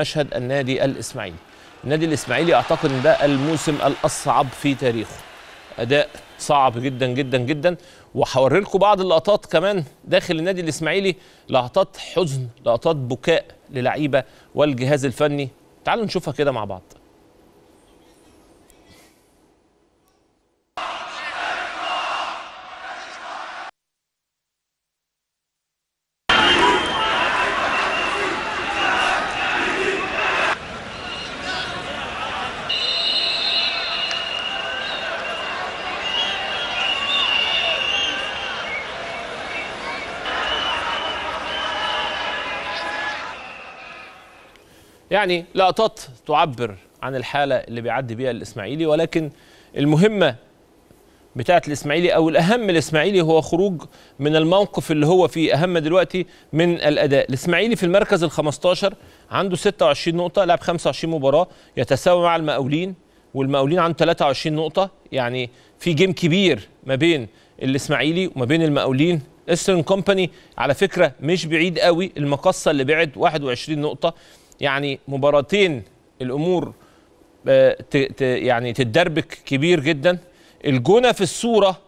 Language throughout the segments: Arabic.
مشهد النادي الاسماعيلي النادي الاسماعيلي اعتقد ان ده الموسم الاصعب في تاريخه اداء صعب جدا جدا جدا وهوري لكم بعض اللقطات كمان داخل النادي الاسماعيلي لقطات حزن لقطات بكاء للعيبه والجهاز الفني تعالوا نشوفها كده مع بعض يعني لقطات تعبر عن الحالة اللي بيعدي بيها الإسماعيلي ولكن المهمة بتاعة الإسماعيلي أو الأهم الإسماعيلي هو خروج من الموقف اللي هو فيه أهم دلوقتي من الأداء الإسماعيلي في المركز ال 15 عنده 26 نقطة لعب 25 مباراة يتساوى مع المقاولين والمقاولين عنده 23 نقطة يعني في جيم كبير ما بين الإسماعيلي وما بين المقاولين استرن كومباني على فكرة مش بعيد قوي المقصة اللي بعد 21 نقطة يعني مباراتين الامور آه، يعني تتدربك كبير جدا الجونه في الصوره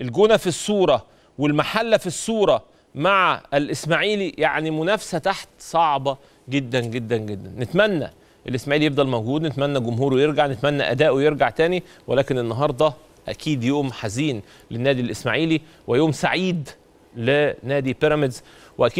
الجونه في الصوره والمحله في الصوره مع الاسماعيلي يعني منافسه تحت صعبه جدا جدا جدا نتمنى الاسماعيلي يفضل موجود نتمنى جمهوره يرجع نتمنى اداؤه يرجع تاني ولكن النهارده اكيد يوم حزين للنادي الاسماعيلي ويوم سعيد لنادي بيراميدز واكيد